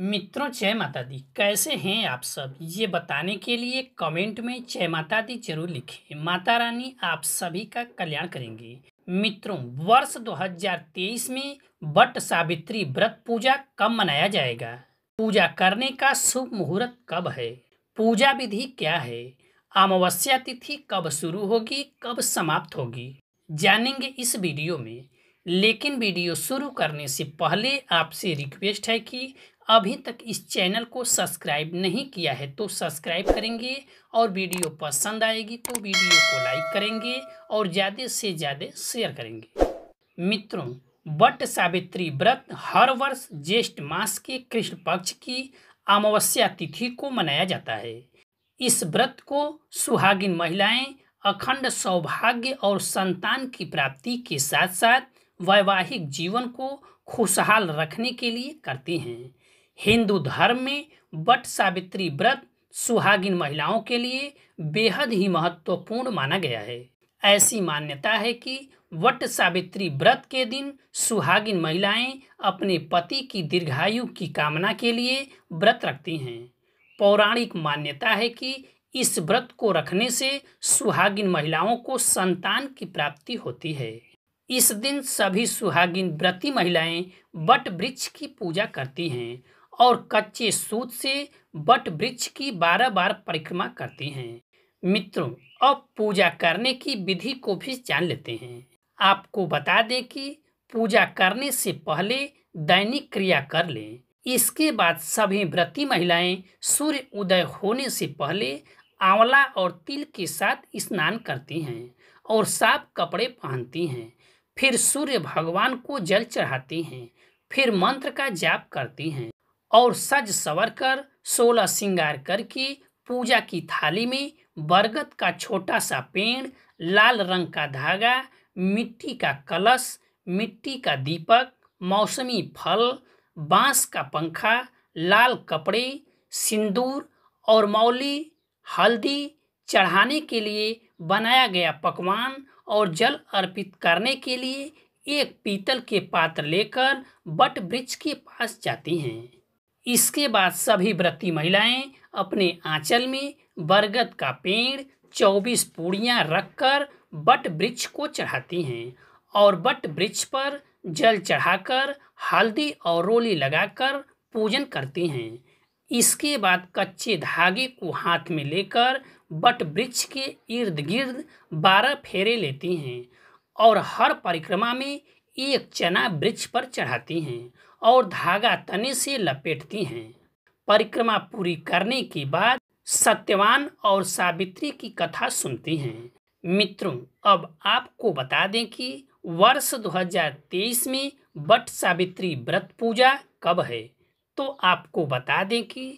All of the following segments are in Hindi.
मित्रों जय माता दी कैसे हैं आप सब ये बताने के लिए कमेंट में जय माता दी जरूर लिखें माता रानी आप सभी का कल्याण करेंगे मित्रों वर्ष 2023 में बट सावित्री व्रत पूजा कब मनाया जाएगा पूजा करने का शुभ मुहूर्त कब है पूजा विधि क्या है अमावस्या तिथि कब शुरू होगी कब समाप्त होगी जानेंगे इस वीडियो में लेकिन वीडियो शुरू करने से पहले आपसे रिक्वेस्ट है कि अभी तक इस चैनल को सब्सक्राइब नहीं किया है तो सब्सक्राइब करेंगे और वीडियो पसंद आएगी तो वीडियो को लाइक करेंगे और ज़्यादा से ज़्यादा शेयर करेंगे मित्रों वट सावित्री व्रत हर वर्ष ज्येष्ठ मास के कृष्ण पक्ष की अमावस्या तिथि को मनाया जाता है इस व्रत को सुहागिन महिलाएं अखंड सौभाग्य और संतान की प्राप्ति के साथ साथ वैवाहिक जीवन को खुशहाल रखने के लिए करती हैं हिंदू धर्म में वट सावित्री व्रत सुहागिन महिलाओं के लिए बेहद ही महत्वपूर्ण माना गया है ऐसी मान्यता है कि वट सावित्री व्रत के दिन सुहागिन महिलाएं अपने पति की दीर्घायु की कामना के लिए व्रत रखती हैं पौराणिक मान्यता है कि इस व्रत को रखने से सुहागिन महिलाओं को संतान की प्राप्ति होती है इस दिन सभी सुहागिन व्रती महिलाएं वट वृक्ष की पूजा करती हैं और कच्चे सूत से बट वृक्ष की बारह बार परिक्रमा करते हैं मित्रों अब पूजा करने की विधि को भी जान लेते हैं आपको बता दें कि पूजा करने से पहले दैनिक क्रिया कर लें इसके बाद सभी व्रती महिलाएं सूर्य उदय होने से पहले आंवला और तिल के साथ स्नान करती हैं और साफ कपड़े पहनती हैं फिर सूर्य भगवान को जल चढ़ाती हैं फिर मंत्र का जाप करती हैं और सज सवर कर सोलह सिंगार करके पूजा की थाली में बरगद का छोटा सा पेड़ लाल रंग का धागा मिट्टी का कलश मिट्टी का दीपक मौसमी फल बांस का पंखा लाल कपड़े सिंदूर और मौली हल्दी चढ़ाने के लिए बनाया गया पकवान और जल अर्पित करने के लिए एक पीतल के पात्र लेकर बट वृक्ष के पास जाती हैं इसके बाद सभी व्रती महिलाएं अपने आंचल में बरगद का पेड़ चौबीस पूड़ियाँ रखकर बट वृक्ष को चढ़ाती हैं और बट वृक्ष पर जल चढ़ाकर हल्दी और रोली लगाकर पूजन करती हैं इसके बाद कच्चे धागे को हाथ में लेकर बट वृक्ष के इर्द गिर्द बारह फेरे लेती हैं और हर परिक्रमा में एक चना वृक्ष पर चढ़ाती हैं और धागा तने से लपेटती हैं परिक्रमा पूरी करने के बाद सत्यवान और सावित्री की कथा सुनती हैं मित्रों अब आपको बता दें कि वर्ष 2023 में बट सावित्री व्रत पूजा कब है तो आपको बता दें कि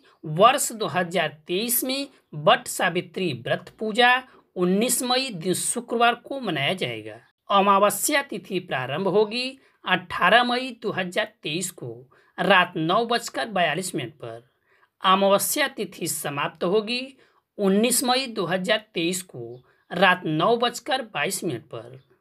वर्ष 2023 में बट सावित्री व्रत पूजा 19 मई दिन शुक्रवार को मनाया जाएगा अमावस्या तिथि प्रारंभ होगी 18 मई 2023 को रात नौ बजकर बयालीस मिनट पर अमावस्या तिथि समाप्त होगी 19 मई 2023 को रात नौ बजकर बाईस मिनट पर